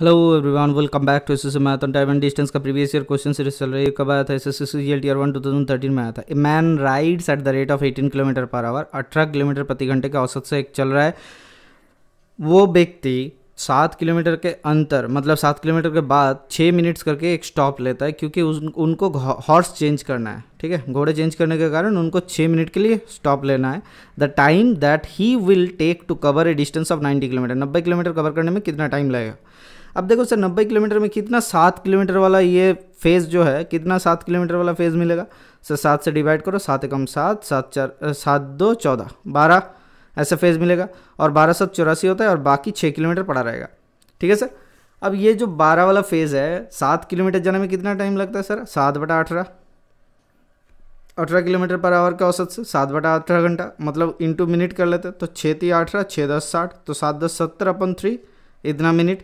hello everyone welcome back to S S Mathon time and distance का previous year question series चल रही है कब आया था S S C C L T one two thousand thirteen में आया था a man rides at the rate of eighteen kilometre per hour अठारह किलोमीटर प्रति घंटे के औसत से एक चल रहा है वो व्यक्ति सात किलोमीटर के अंतर मतलब सात किलोमीटर के बाद छः मिनट्स करके एक स्टॉप लेता है क्योंकि उन, उनको हॉर्स चेंज करना है ठीक है घोड़े चेंज करने के कारण उनको छः मिनट के लिए स्टॉप लेना है the time that he will take to cover a distance of ninety kilometre नब्बे किलोमीटर कवर करने में कितना टाइम लगेगा अब देखो सर नब्बे किलोमीटर में कितना सात किलोमीटर वाला ये फेज़ जो है कितना सात किलोमीटर वाला फेज़ मिलेगा सर सात से डिवाइड करो सात एकम सात सात चार सात दो चौदह बारह ऐसा फेज़ मिलेगा और बारह सौ चौरासी होता है और बाकी छः किलोमीटर पड़ा रहेगा ठीक है सर अब ये जो बारह वाला फेज़ है सात किलोमीटर जाने में कितना टाइम लगता है सर सात बटा अठारह अठारह किलोमीटर पर आवर के औसत से सात बटा अठारह घंटा मतलब इंटू मिनट कर लेते हैं तो छः ती अठारह छः दस साठ तो सात दस सत्तर अपन थ्री इतना मिनट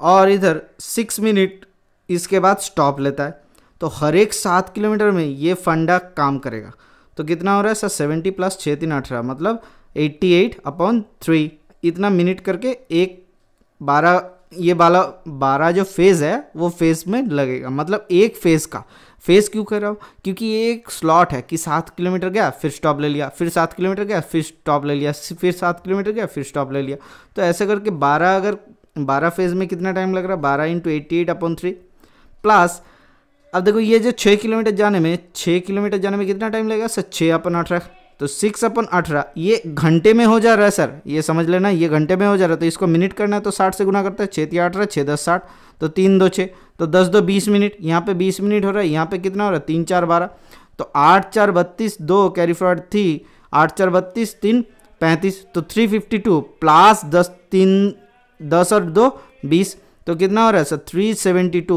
और इधर सिक्स मिनट इसके बाद स्टॉप लेता है तो हर एक सात किलोमीटर में ये फंडा काम करेगा तो कितना हो रहा है सर सेवेंटी प्लस छः तीन अठारह मतलब एट्टी एट अपॉन थ्री इतना मिनट करके एक बारह ये बारह बारह जो फेज़ है वो फेज़ में लगेगा मतलब एक फेज़ का फेज़ क्यों कर रहा हूँ क्योंकि ये एक स्लॉट है कि सात किलोमीटर गया फिर स्टॉप ले लिया फिर सात किलोमीटर गया फिर स्टॉप ले लिया फिर सात किलोमीटर गया फिर स्टॉप ले लिया तो ऐसे करके बारह अगर बारह फेज में कितना टाइम लग रहा है बारह into eighty eight upon three plus अब देखो ये जो छः किलोमीटर जाने में छः किलोमीटर जाने में कितना टाइम लगेगा सर छः अपन अठारह तो सिक्स अपन अठारह ये घंटे में हो जा रहा है सर ये समझ लेना ये घंटे में हो जा रहा है तो इसको मिनट करना है तो साठ से गुना करता है छः तीन अठारह छः दस साठ तो तीन दो छः तो दस दो बीस मिनट यहाँ पे बीस मिनट हो रहा है यहाँ पे कितना हो रहा है तीन चार बारह तो आठ चार बत्तीस दो कैरी फॉर्ड थी आठ चार बत्तीस तीन पैंतीस तो थ्री फिफ्टी टू प्लस दस तीन दस और दो बीस तो कितना हो रहा है सर थ्री सेवेंटी टू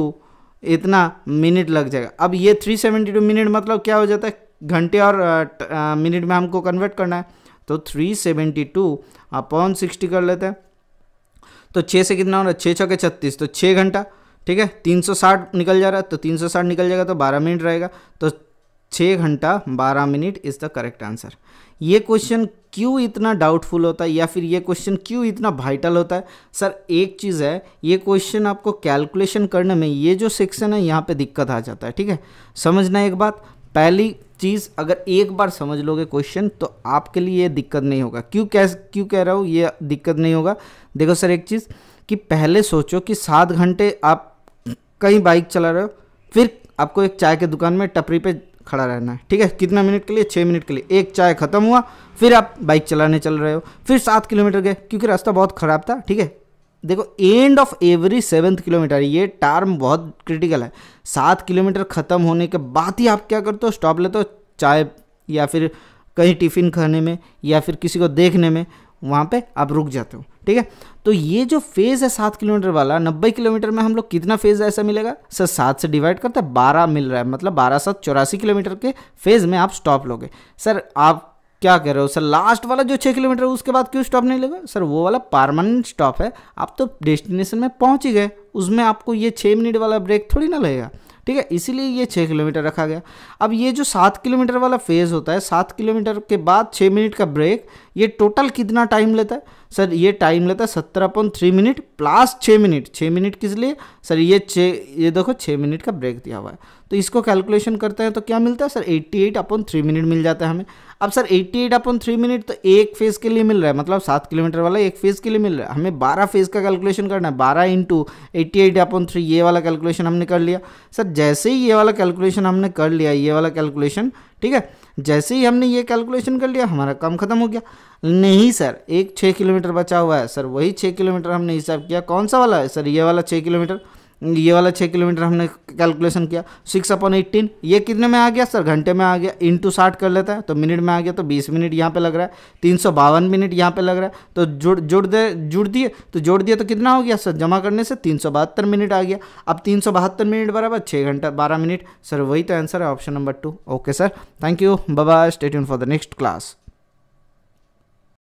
इतना मिनट लग जाएगा अब ये थ्री सेवेंटी टू मिनट मतलब क्या हो जाता है घंटे और मिनट में हमको कन्वर्ट करना है तो three seventy two upon sixty कर लेते हैं तो छः से कितना हो रहा है छः छः के छत्तीस तो छः घंटा ठीक है तीन सौ साठ निकल जा रहा है तो तीन सौ साठ निकल जाएगा तो बारह मिनट रहेगा तो छः घंटा बारह minute is the correct answer ये क्वेश्चन क्यों इतना डाउटफुल होता है या फिर ये क्वेश्चन क्यों इतना वाइटल होता है सर एक चीज़ है ये क्वेश्चन आपको कैलकुलेशन करने में ये जो सेक्शन है यहाँ पे दिक्कत आ जाता है ठीक है समझना एक बात पहली चीज़ अगर एक बार समझ लोगे क्वेश्चन तो आपके लिए ये दिक्कत नहीं होगा क्यों कह क्यों कह रहा हूँ ये दिक्कत नहीं होगा देखो सर एक चीज़ कि पहले सोचो कि सात घंटे आप कहीं बाइक चला रहे हो फिर आपको एक चाय के दुकान में टपरी पे खड़ा रहना है ठीक है कितना मिनट के लिए छः मिनट के लिए एक चाय ख़त्म हुआ फिर आप बाइक चलाने चल रहे हो फिर सात किलोमीटर गए क्योंकि रास्ता बहुत ख़राब था ठीक है देखो end of every seventh kilometre ये टर्म बहुत क्रिटिकल है सात किलोमीटर ख़त्म होने के बाद ही आप क्या करते हो स्टॉप लेते हो चाय या फिर कहीं टिफ़िन खाने में या फिर किसी को देखने में वहाँ पे आप रुक जाते हो ठीक है तो ये जो फेज़ है सात किलोमीटर वाला नब्बे किलोमीटर में हम लोग कितना फेज़ ऐसा मिलेगा सर सात से डिवाइड करते हैं बारह मिल रहा है मतलब बारह सात चौरासी किलोमीटर के फेज़ में आप स्टॉप लोगे सर आप क्या कह रहे हो सर लास्ट वाला जो छः किलोमीटर उसके बाद क्यों स्टॉप नहीं लेगा सर वो वाला परमानेंट स्टॉप है आप तो डेस्टिनेशन में पहुँच ही गए उसमें आपको ये छः मिनट वाला ब्रेक थोड़ी ना लगेगा ठीक है इसीलिए ये छः किलोमीटर रखा गया अब ये जो सात किलोमीटर वाला फेज़ होता है सात किलोमीटर के बाद छः मिनट का ब्रेक ये टोटल कितना टाइम लेता है सर ये टाइम लेता है सत्रह अपॉइंट थ्री मिनट प्लस छः मिनट छः मिनट किस लिए सर ये छः ये देखो छः मिनट का ब्रेक दिया हुआ है तो इसको कैलकुलेशन करते हैं तो क्या मिलता है sir eighty eight upon three minute मिल जाता है हमें अब sir 88 eight upon three minute तो एक फेज़ के लिए मिल रहा है मतलब सात किलोमीटर वाला एक फेज़ के लिए मिल रहा है हमें बारह फेज़ का कैलकुलेशन करना है बारह into eighty eight upon three ये वाला कैलकुलेशन हमने कर लिया सर जैसे ही ये वाला कैलकुलेशन हमने कर लिया ये वाला कैलकुलेशन ठीक है जैसे ही हमने ये कैलकुलेशन कर लिया हमारा काम खत्म हो गया नहीं सर एक छः किलोमीटर बचा हुआ है सर वही छः किलोमीटर हमने हिसाब किया कौन सा वाला है सर ये वाला छः किलोमीटर ये वाला छः किलोमीटर हमने कैलकुलेशन किया सिक्स अपॉन एट्टीन ये कितने में आ गया सर घंटे में आ गया इन टू साठ कर लेता है तो मिनट में आ गया तो बीस मिनट यहाँ पे लग रहा है तीन सौ बावन मिनट यहाँ पे लग रहा है तो जुड़ जुड़ दे जुड़ दिए तो जोड़ दिए तो कितना हो गया सर जमा करने से तीन सौ बहत्तर मिनट आ गया अब तीन सौ बहत्तर मिनट बराबर छः घंटा बारह मिनट सर वही तो आंसर है option number two okay sir thank you बाबा state for the next class